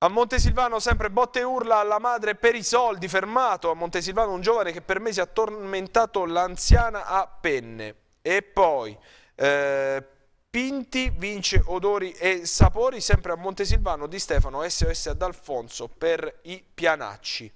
A Montesilvano sempre botte e urla alla madre per i soldi, fermato a Montesilvano un giovane che per mesi ha tormentato l'anziana a penne. E poi eh, Pinti vince odori e sapori sempre a Montesilvano di Stefano SOS ad Alfonso per i pianacci.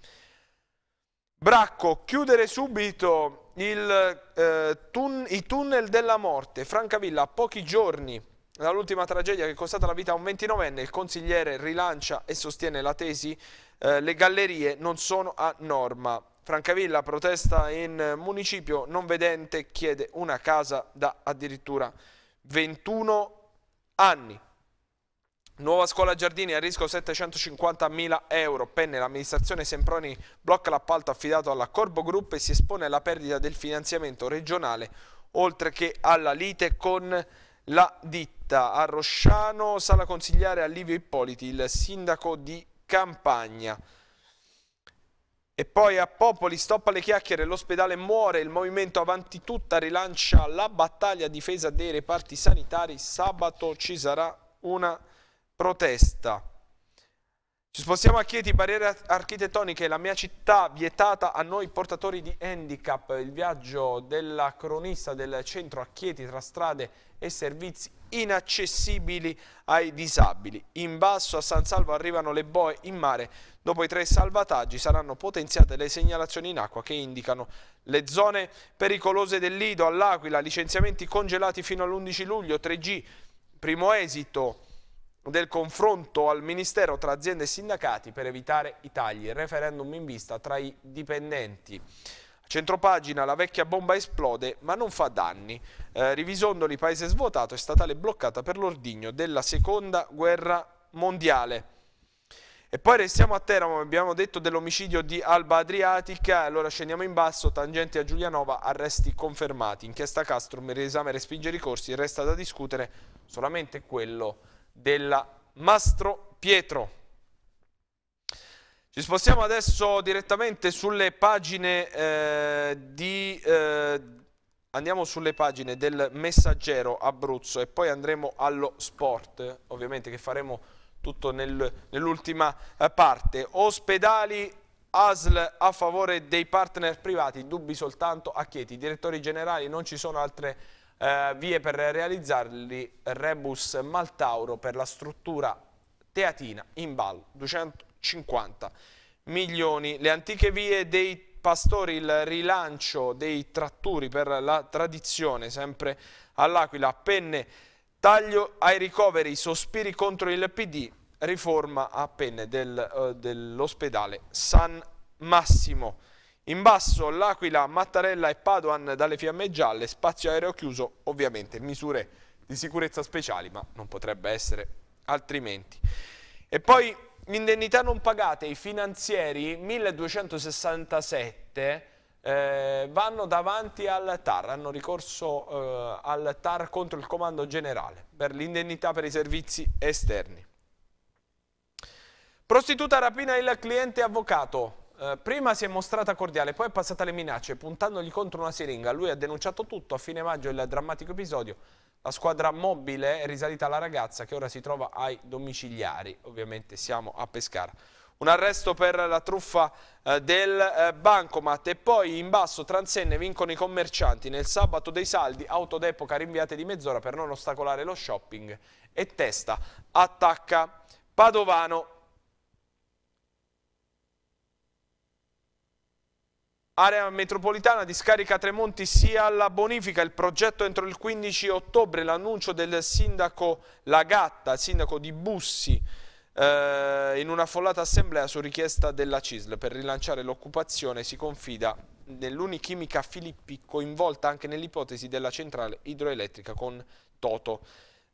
Bracco, chiudere subito il, eh, tun i tunnel della morte. Francavilla a pochi giorni Dall'ultima tragedia che è costata la vita a un 29enne, il consigliere rilancia e sostiene la tesi eh, le gallerie non sono a norma. Francavilla protesta in municipio non vedente, chiede una casa da addirittura 21 anni. Nuova scuola giardini a rischio 750.000 euro. Penne, l'amministrazione Semproni blocca l'appalto affidato alla Corbo Group e si espone alla perdita del finanziamento regionale, oltre che alla lite con la ditta a Rosciano, sala consigliare a Livio Ippoliti, il sindaco di Campagna. E poi a Popoli stoppa le chiacchiere, l'ospedale muore, il movimento avanti tutta rilancia la battaglia a difesa dei reparti sanitari, sabato ci sarà una protesta. Ci spostiamo a Chieti, barriere architettoniche, la mia città vietata a noi portatori di handicap. Il viaggio della cronista del centro a Chieti tra strade e servizi inaccessibili ai disabili. In basso a San Salvo arrivano le boe in mare. Dopo i tre salvataggi saranno potenziate le segnalazioni in acqua che indicano le zone pericolose del Lido, all'Aquila, licenziamenti congelati fino all'11 luglio, 3G, primo esito del confronto al Ministero tra aziende e sindacati per evitare i tagli. Il referendum in vista tra i dipendenti. Centropagina, la vecchia bomba esplode ma non fa danni. Eh, Rivisondoli, paese svuotato e statale bloccata per l'ordigno della seconda guerra mondiale. E poi restiamo a Teramo, abbiamo detto dell'omicidio di Alba Adriatica, allora scendiamo in basso, tangente a Giulianova, arresti confermati, inchiesta Castrum, riesame respinge i ricorsi, resta da discutere solamente quello della Mastro Pietro. Ci spostiamo adesso direttamente sulle pagine eh, di... Eh, andiamo sulle pagine del Messaggero Abruzzo e poi andremo allo sport, ovviamente che faremo tutto nel, nell'ultima eh, parte. Ospedali ASL a favore dei partner privati, dubbi soltanto a Chieti. Direttori generali, non ci sono altre domande eh, vie per realizzarli Rebus Maltauro per la struttura teatina in ballo, 250 milioni. Le antiche vie dei Pastori, il rilancio dei tratturi per la tradizione, sempre all'Aquila, penne, taglio ai ricoveri, sospiri contro il PD, riforma a penne del, eh, dell'ospedale San Massimo. In basso l'Aquila, Mattarella e Padoan dalle fiamme gialle, spazio aereo chiuso, ovviamente misure di sicurezza speciali, ma non potrebbe essere altrimenti. E poi indennità non pagate, i finanzieri 1267 eh, vanno davanti al TAR, hanno ricorso eh, al TAR contro il comando generale per l'indennità per i servizi esterni. Prostituta rapina il cliente avvocato, eh, prima si è mostrata cordiale, poi è passata alle minacce, puntandogli contro una siringa. Lui ha denunciato tutto. A fine maggio il drammatico episodio. La squadra mobile è risalita alla ragazza che ora si trova ai domiciliari. Ovviamente siamo a Pescara un arresto per la truffa eh, del eh, bancomat e poi in basso transenne vincono i commercianti nel sabato dei saldi, auto d'epoca rinviate di mezz'ora per non ostacolare lo shopping e testa attacca Padovano Area metropolitana di Scarica Tremonti sia alla bonifica, il progetto entro il 15 ottobre, l'annuncio del sindaco Lagatta, sindaco di Bussi, eh, in una affollata assemblea su richiesta della CISL per rilanciare l'occupazione si confida nell'Unichimica Filippi coinvolta anche nell'ipotesi della centrale idroelettrica con Toto.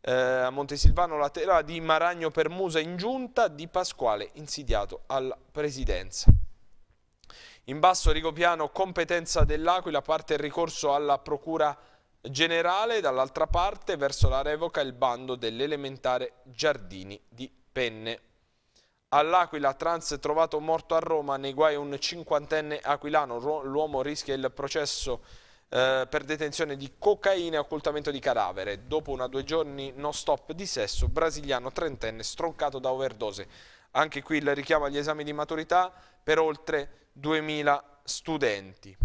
Eh, a Montesilvano la terra di Maragno Permusa in giunta, di Pasquale insidiato alla presidenza. In basso rigopiano competenza dell'Aquila, parte il ricorso alla Procura Generale, dall'altra parte verso la revoca il bando dell'elementare Giardini di Penne. All'Aquila trans trovato morto a Roma, nei guai un cinquantenne aquilano, l'uomo rischia il processo eh, per detenzione di cocaina e occultamento di cadavere. Dopo una due giorni no stop di sesso, brasiliano trentenne stroncato da overdose anche qui il richiamo agli esami di maturità per oltre 2.000 studenti.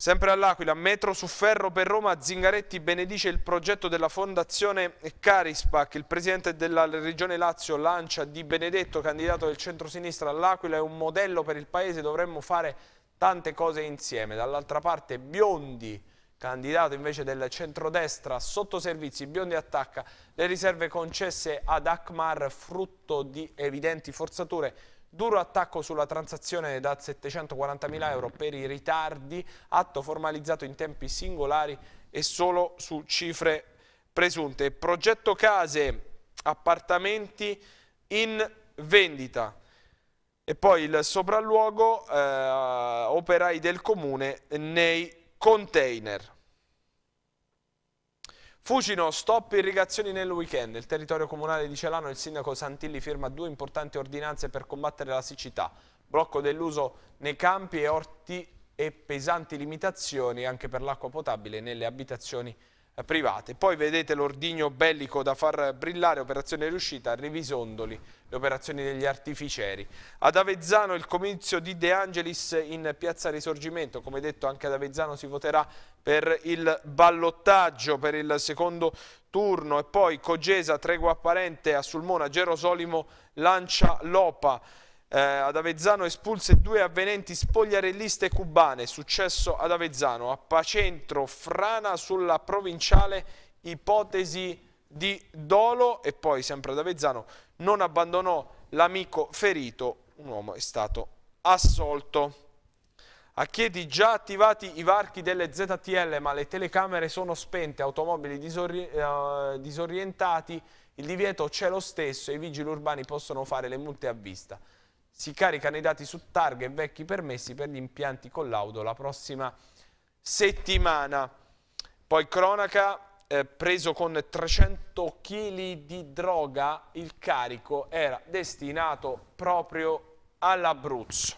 Sempre all'Aquila, metro su ferro per Roma, Zingaretti benedice il progetto della fondazione Carispac. Il presidente della regione Lazio lancia Di Benedetto, candidato del centro-sinistra all'Aquila, è un modello per il paese, dovremmo fare tante cose insieme. Dall'altra parte Biondi Candidato invece del centrodestra, sotto servizi, Biondi attacca le riserve concesse ad Akmar frutto di evidenti forzature Duro attacco sulla transazione da 740.000 euro per i ritardi, atto formalizzato in tempi singolari e solo su cifre presunte. Progetto case, appartamenti in vendita. E poi il sopralluogo eh, operai del comune nei container. Fucino, stop irrigazioni nel weekend. Il territorio comunale di Celano il sindaco Santilli firma due importanti ordinanze per combattere la siccità. Blocco dell'uso nei campi e orti e pesanti limitazioni anche per l'acqua potabile nelle abitazioni private eh, private. Poi vedete l'ordigno bellico da far brillare, operazione riuscita, Rivisondoli, le operazioni degli artificieri. Ad Avezzano il comizio di De Angelis in Piazza Risorgimento, come detto anche ad Avezzano si voterà per il ballottaggio per il secondo turno e poi Cogesa, tregua apparente a Sulmona, Gerosolimo lancia l'OPA eh, ad Avezzano espulse due avvenenti spogliarelliste cubane, successo ad Avezzano, a Pacentro, frana sulla provinciale ipotesi di dolo e poi sempre ad Avezzano non abbandonò l'amico ferito, un uomo è stato assolto. A Chieti già attivati i varchi delle ZTL ma le telecamere sono spente, automobili disori eh, disorientati, il divieto c'è lo stesso e i vigili urbani possono fare le multe a vista si caricano i dati su targa e vecchi permessi per gli impianti collaudo la prossima settimana. Poi cronaca, eh, preso con 300 kg di droga, il carico era destinato proprio all'Abruzzo.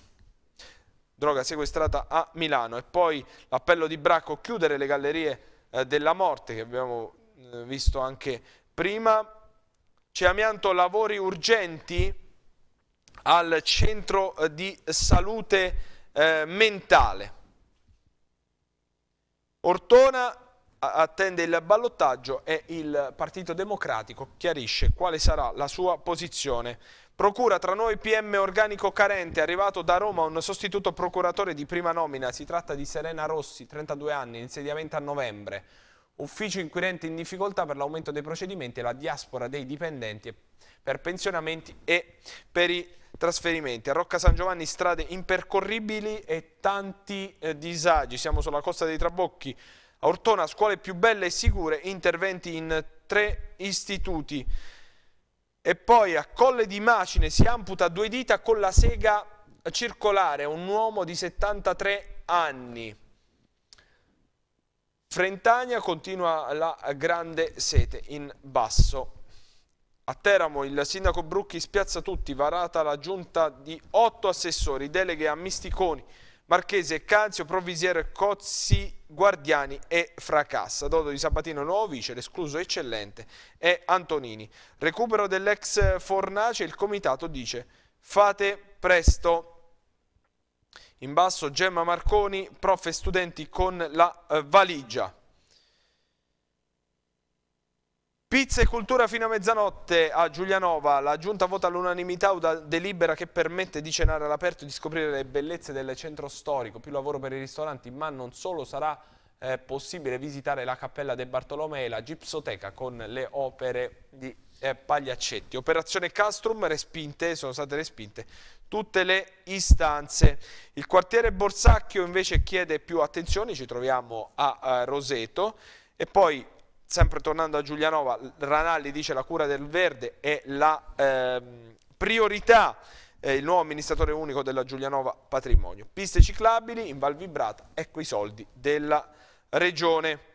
Droga sequestrata a Milano e poi l'appello di Bracco chiudere le gallerie eh, della morte che abbiamo eh, visto anche prima. C'è amianto lavori urgenti? al centro eh, di salute eh, mentale. Ortona attende il ballottaggio e il Partito Democratico chiarisce quale sarà la sua posizione. Procura tra noi PM organico carente, arrivato da Roma un sostituto procuratore di prima nomina, si tratta di Serena Rossi, 32 anni, insediamento a novembre ufficio inquirente in difficoltà per l'aumento dei procedimenti e la diaspora dei dipendenti per pensionamenti e per i trasferimenti. A Rocca San Giovanni strade impercorribili e tanti eh, disagi. Siamo sulla costa dei Trabocchi. A Ortona scuole più belle e sicure, interventi in tre istituti. E poi a Colle di Macine si amputa due dita con la sega circolare, un uomo di 73 anni. Frentania continua la grande sete in basso. A Teramo il sindaco Brucchi spiazza tutti, varata la giunta di otto assessori, deleghe a Misticoni, Marchese, Calzio, Provvisiere, Cozzi, Guardiani e Fracassa. Dodo di Sabatino nuovo vice, l'escluso eccellente è Antonini. Recupero dell'ex Fornace, il comitato dice fate presto. In basso Gemma Marconi, prof e studenti con la eh, valigia. Pizza e cultura fino a mezzanotte a Giulianova. La giunta vota all'unanimità una delibera che permette di cenare all'aperto e di scoprire le bellezze del centro storico. Più lavoro per i ristoranti, ma non solo sarà eh, possibile visitare la cappella De Bartolomei e la gipsoteca con le opere di eh, Pagliaccetti. Operazione Castrum, respinte, sono state respinte tutte le istanze. Il quartiere Borsacchio invece chiede più attenzione, ci troviamo a, a eh, Roseto e poi sempre tornando a Giulianova, Ranalli dice la cura del verde è la eh, priorità eh, il nuovo amministratore unico della Giulianova Patrimonio. Piste ciclabili in Val Vibrata, ecco i soldi della regione.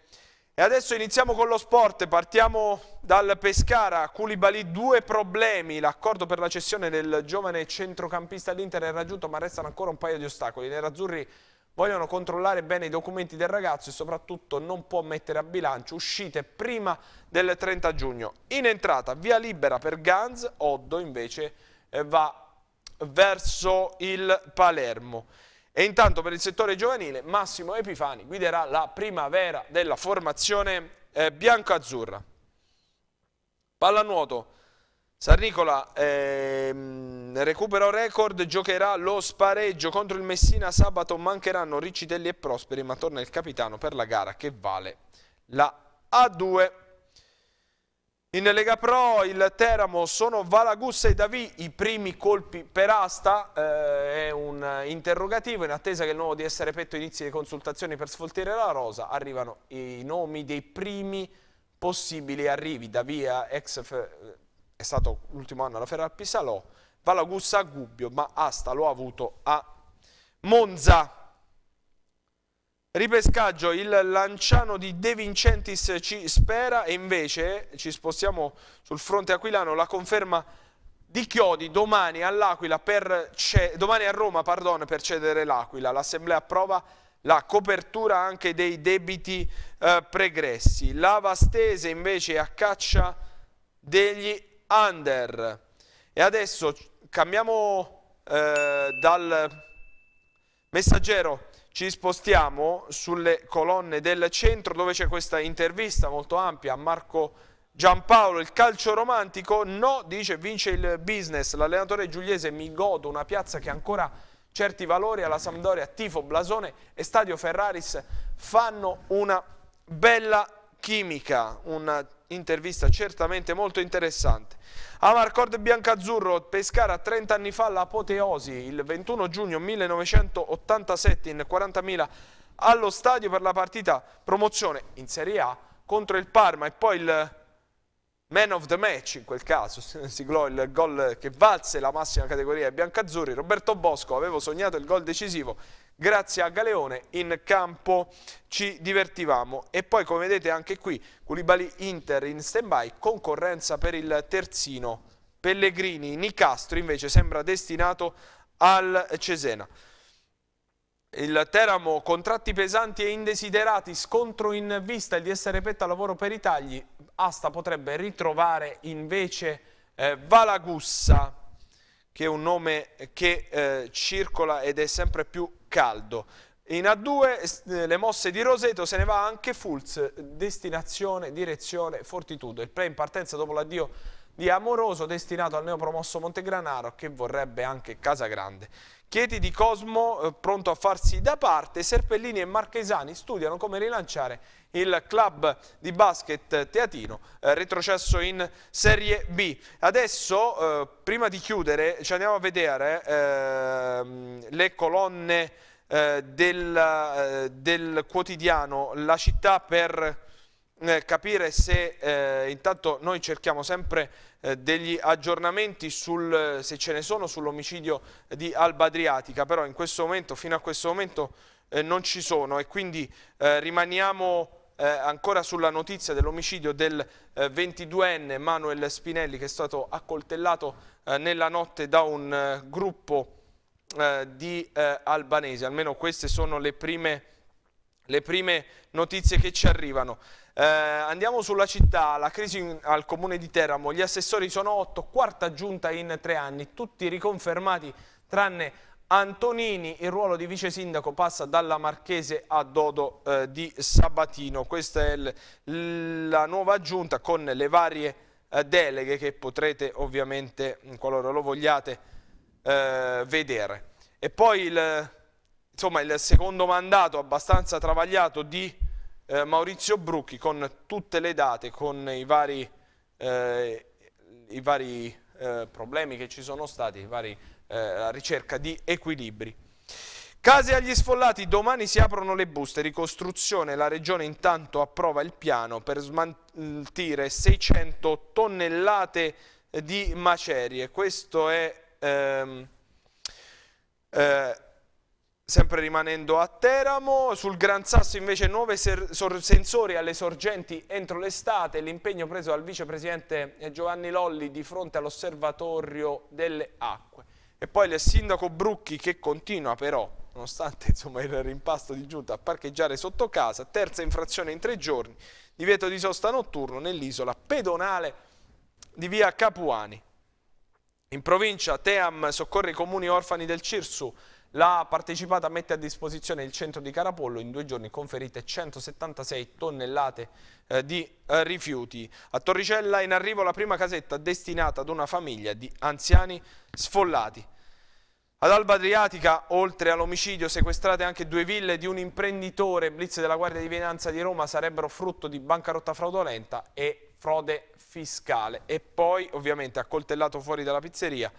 E adesso iniziamo con lo sport, partiamo dal Pescara, Culibali due problemi, l'accordo per la cessione del giovane centrocampista all'Inter è raggiunto ma restano ancora un paio di ostacoli, i nerazzurri vogliono controllare bene i documenti del ragazzo e soprattutto non può mettere a bilancio uscite prima del 30 giugno. In entrata via libera per Ganz, Oddo invece eh, va verso il Palermo. E intanto per il settore giovanile Massimo Epifani guiderà la primavera della formazione eh, bianco-azzurra. Pallanuoto, Sarnicola ehm, recupero record, giocherà lo spareggio contro il Messina sabato, mancheranno Riccitelli e Prosperi ma torna il capitano per la gara che vale la A2. In Lega Pro il Teramo sono Valagussa e Davì i primi colpi per asta, eh, è un interrogativo, in attesa che il nuovo DS Repetto inizi le consultazioni per sfoltire la rosa, arrivano i nomi dei primi possibili arrivi, Davì ex eh, è stato l'ultimo anno alla Ferrari Pisalò, Valagussa a Gubbio, ma asta lo ha avuto a Monza. Ripescaggio, il Lanciano di De Vincentis ci spera e invece ci spostiamo sul fronte aquilano, la conferma di Chiodi domani, domani a Roma pardon, per cedere l'Aquila. L'Assemblea approva la copertura anche dei debiti eh, pregressi. Lava stese invece a caccia degli under. E adesso cambiamo eh, dal messaggero ci spostiamo sulle colonne del centro dove c'è questa intervista molto ampia a Marco Giampaolo, il calcio romantico, no, dice vince il business, l'allenatore giuliese mi godo una piazza che ancora certi valori alla Sampdoria, Tifo, Blasone e Stadio Ferraris fanno una bella chimica, un intervista certamente molto interessante. Amarcord Biancazzurro, Pescara 30 anni fa l'apoteosi, il 21 giugno 1987 in 40.000 allo stadio per la partita promozione in Serie A contro il Parma e poi il man of the match in quel caso, siglò il gol che valse la massima categoria ai biancazzurri, Roberto Bosco avevo sognato il gol decisivo grazie a Galeone in campo ci divertivamo e poi come vedete anche qui Culibali Inter in stand by concorrenza per il terzino Pellegrini Nicastro invece sembra destinato al Cesena il Teramo, contratti pesanti e indesiderati, scontro in vista, il DS Repetta lavoro per i tagli, Asta potrebbe ritrovare invece eh, Valagussa che è un nome che eh, circola ed è sempre più caldo. In A2 eh, le mosse di Roseto se ne va anche Fulz, destinazione, direzione, fortitudo. Il pre in partenza dopo l'addio di Amoroso destinato al neopromosso Montegranaro che vorrebbe anche Casagrande. Chieti di Cosmo eh, pronto a farsi da parte, Serpellini e Marchesani studiano come rilanciare il club di basket teatino eh, retrocesso in Serie B. Adesso, eh, prima di chiudere, ci andiamo a vedere ehm, le colonne eh, del, eh, del, quotidiano La città per capire se intanto noi cerchiamo sempre eh, degli aggiornamenti sul, eh, se ce ne sono sull'omicidio eh, di Alba Adriatica, però in questo momento, fino a questo momento eh, non ci sono e quindi eh, rimaniamo eh, ancora sulla notizia dell'omicidio del 22enne Manuel Spinelli che è stato accoltellato nella notte da un gruppo di albanesi, almeno queste sono le prime, le prime notizie che ci arrivano. Eh, andiamo sulla città, la crisi in, al comune di Teramo, gli assessori sono otto, quarta giunta in tre anni, tutti riconfermati tranne Antonini, il ruolo di vice sindaco passa dalla Marchese a Dodo eh, di Sabatino, questa è la nuova giunta con le varie eh, deleghe che potrete ovviamente, qualora lo vogliate, eh, vedere. E poi il, insomma, il secondo mandato abbastanza travagliato di eh, Maurizio Brucchi con tutte le date, con i vari, eh, i vari eh, problemi che ci sono stati, vari, eh, la ricerca di equilibri. Case agli sfollati, domani si aprono le buste, ricostruzione, la regione intanto approva il piano per smaltire 600 tonnellate di macerie. Questo è... Ehm, eh, Sempre rimanendo a Teramo, sul Gran Sasso invece nuovi sensori alle sorgenti entro l'estate, l'impegno preso dal vicepresidente Giovanni Lolli di fronte all'osservatorio delle acque. E poi il sindaco Brucchi che continua però, nonostante insomma, il rimpasto di giunta, a parcheggiare sotto casa, terza infrazione in tre giorni, divieto di sosta notturno nell'isola pedonale di via Capuani. In provincia Team soccorre i comuni orfani del Cirsu, la partecipata mette a disposizione il centro di Carapollo in due giorni conferite 176 tonnellate eh, di eh, rifiuti. A Torricella in arrivo la prima casetta destinata ad una famiglia di anziani sfollati. Ad Alba Adriatica, oltre all'omicidio, sequestrate anche due ville di un imprenditore. Blitz della Guardia di Finanza di Roma sarebbero frutto di bancarotta fraudolenta e frode fiscale. E poi, ovviamente, accoltellato fuori dalla pizzeria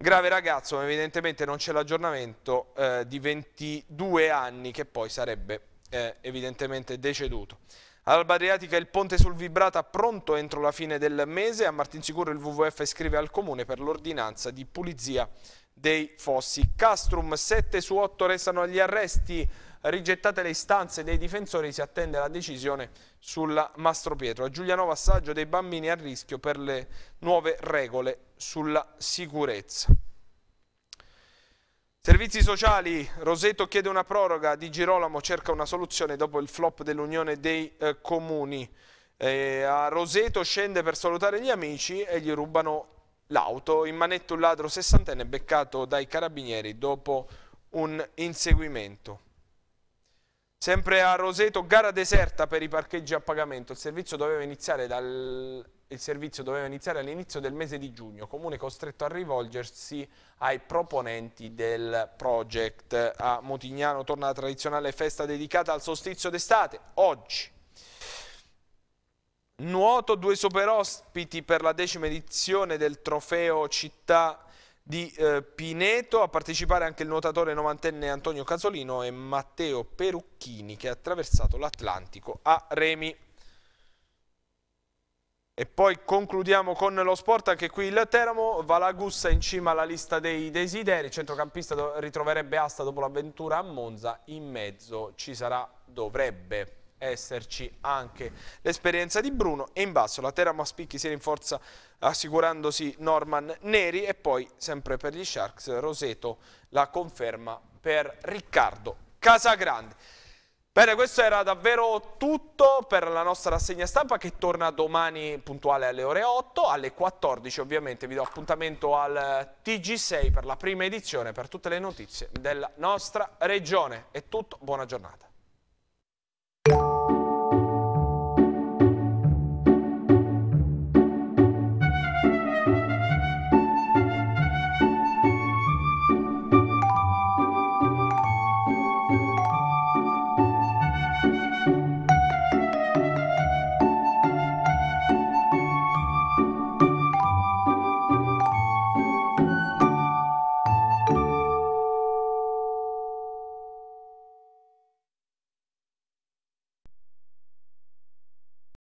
Grave ragazzo, ma evidentemente non c'è l'aggiornamento eh, di 22 anni che poi sarebbe eh, evidentemente deceduto. All'Alba Adriatica il ponte sul Vibrata pronto entro la fine del mese, a Martinsicuro il WWF scrive al comune per l'ordinanza di pulizia dei fossi. Castrum 7 su 8 restano agli arresti, rigettate le istanze dei difensori, si attende la decisione sulla Mastro Pietro. A Giulianova assaggio dei bambini a rischio per le nuove regole sulla sicurezza. Servizi sociali, Roseto chiede una proroga, Di Girolamo cerca una soluzione dopo il flop dell'Unione dei eh, Comuni. Eh, a Roseto scende per salutare gli amici e gli rubano l'auto. In manetto un ladro sessantenne beccato dai carabinieri dopo un inseguimento. Sempre a Roseto, gara deserta per i parcheggi a pagamento. Il servizio doveva iniziare dal il servizio doveva iniziare all'inizio del mese di giugno, comune costretto a rivolgersi ai proponenti del project. A Motignano torna la tradizionale festa dedicata al solstizio d'estate, oggi. Nuoto due super ospiti per la decima edizione del trofeo Città di eh, Pineto, a partecipare anche il nuotatore novantenne Antonio Casolino e Matteo Perucchini che ha attraversato l'Atlantico a Remi. E poi concludiamo con lo sport, anche qui il Teramo, Valagussa in cima alla lista dei desideri, il centrocampista ritroverebbe asta dopo l'avventura a Monza, in mezzo ci sarà, dovrebbe esserci anche l'esperienza di Bruno e in basso la Teramo a spicchi si rinforza assicurandosi Norman Neri e poi sempre per gli Sharks Roseto la conferma per Riccardo Casagrande. Bene, questo era davvero tutto per la nostra rassegna stampa che torna domani puntuale alle ore 8, alle 14 ovviamente vi do appuntamento al TG6 per la prima edizione per tutte le notizie della nostra regione. È tutto, buona giornata.